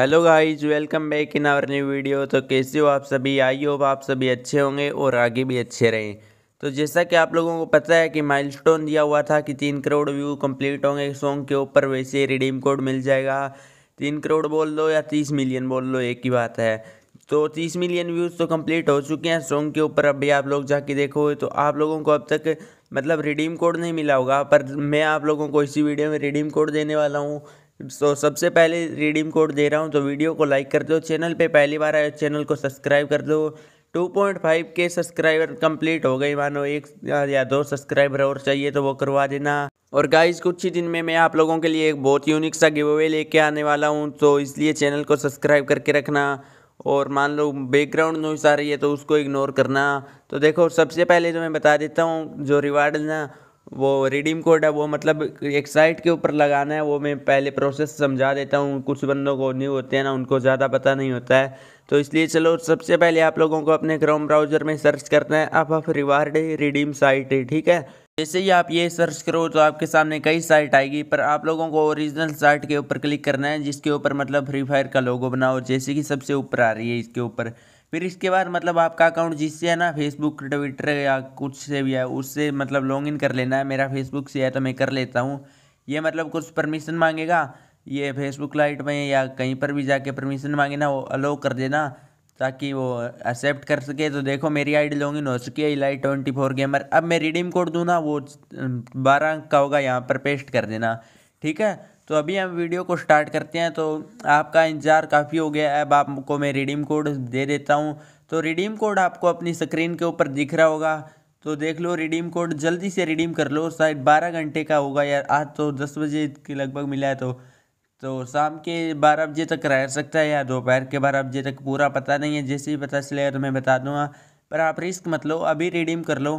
hello guys welcome back in our new video तो कैसे हो आप सभी आई होप आप सभी अच्छे होंगे और आगे भी अच्छे रहें तो जैसा कि आप लोगों को पता है कि माइलस्टोन दिया हुआ था कि तीन करोड़ व्यू कंप्लीट होंगे सॉन्ग के ऊपर वैसे रिडीम कोड मिल जाएगा तीन करोड़ बोल लो या तीस मिलियन बोल लो एक ही बात है तो तीस मिलियन व्यूज़ तो कम्प्लीट हो चुके हैं सॉन्ग के ऊपर अभी आप लोग जाके देखो तो आप लोगों को अब तक मतलब रिडीम कोड नहीं मिला होगा पर मैं आप लोगों को इसी वीडियो में रिडीम कोड देने वाला हूँ तो सबसे पहले रिडीम कोड दे रहा हूँ तो वीडियो को लाइक कर दो चैनल पे पहली बार आए चैनल को सब्सक्राइब कर दो 2.5 के सब्सक्राइबर कंप्लीट हो गई मानो एक या दो सब्सक्राइबर और चाहिए तो वो करवा देना और गाइस कुछ ही दिन में मैं आप लोगों के लिए एक बहुत यूनिक सा गिव अवे लेके आने वाला हूँ तो इसलिए चैनल को सब्सक्राइब करके रखना और मान लो बैकग्राउंड नॉइस आ रही है तो उसको इग्नोर करना तो देखो सबसे पहले तो मैं बता देता हूँ जो रिवार्ड ना वो रिडीम कोड है वो मतलब एक साइट के ऊपर लगाना है वो मैं पहले प्रोसेस समझा देता हूँ कुछ बंदों को नहीं होते हैं ना उनको ज़्यादा पता नहीं होता है तो इसलिए चलो सबसे पहले आप लोगों को अपने क्रोम ब्राउज़र में सर्च करना है अफ अफ रिवार्ड रिडीम साइट ठीक है जैसे ही आप ये सर्च करो तो आपके सामने कई साइट आएगी पर आप लोगों को ओरिजिनल साइट के ऊपर क्लिक करना है जिसके ऊपर मतलब फ्री फायर का लोगो बनाओ जैसे कि सबसे ऊपर आ रही है इसके ऊपर फिर इसके बाद मतलब आपका अकाउंट जिससे है ना फेसबुक ट्विटर या कुछ से भी है उससे मतलब लॉग इन कर लेना है मेरा फेसबुक से है तो मैं कर लेता हूँ ये मतलब कुछ परमिशन मांगेगा ये फेसबुक लाइट में या कहीं पर भी जाके परमिशन मांगे ना वो अलाउ कर देना ताकि वो एक्सेप्ट कर सके तो देखो मेरी आईडी लॉग इन हो चुकी है लाइट ट्वेंटी फोर गेमर अब मैं रिडीम कोड दूँ ना वो बारह का होगा यहाँ पर पेस्ट कर देना ठीक है तो अभी हम वीडियो को स्टार्ट करते हैं तो आपका इंतज़ार काफ़ी हो गया अब आपको मैं रिडीम कोड दे देता हूँ तो रिडीम कोड आपको अपनी स्क्रीन के ऊपर दिख रहा होगा तो देख लो रिडीम कोड जल्दी से रिडीम कर लो शायद बारह घंटे का होगा यार आज तो दस बजे के लगभग मिला है तो तो शाम के बारह बजे तक रह सकता है या दोपहर के बारह बजे तक पूरा पता नहीं है जैसे ही पता चलेगा तो मैं बता दूंगा पर आप रिस्क मत लो अभी रिडीम कर लो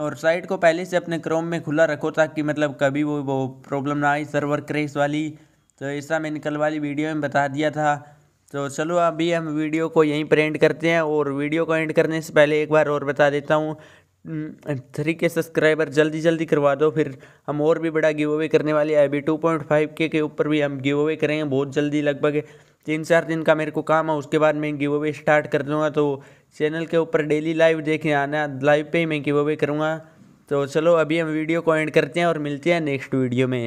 और साइट को पहले से अपने क्रोम में खुला रखो ताकि मतलब कभी वो वो प्रॉब्लम ना आई सर्वर क्रेश वाली तो ऐसा मैंने कल वाली वीडियो में बता दिया था तो चलो अभी हम वीडियो को यहीं पर एंड करते हैं और वीडियो को एंड करने से पहले एक बार और बता देता हूँ थ्री के सब्सक्राइबर जल्दी जल्दी करवा दो फिर हम और भी बड़ा गिव अवे करने वाले हैं अभी टू पॉइंट फाइव के के ऊपर भी हम गिव अवे करेंगे बहुत जल्दी लगभग तीन चार दिन का मेरे को काम है उसके बाद मैं गिव अवे स्टार्ट कर दूँगा तो चैनल के ऊपर डेली लाइव देखें आना लाइव पे ही मैं गिव अवे करूँगा तो चलो अभी हम वीडियो को एंड करते हैं और मिलते हैं नेक्स्ट वीडियो में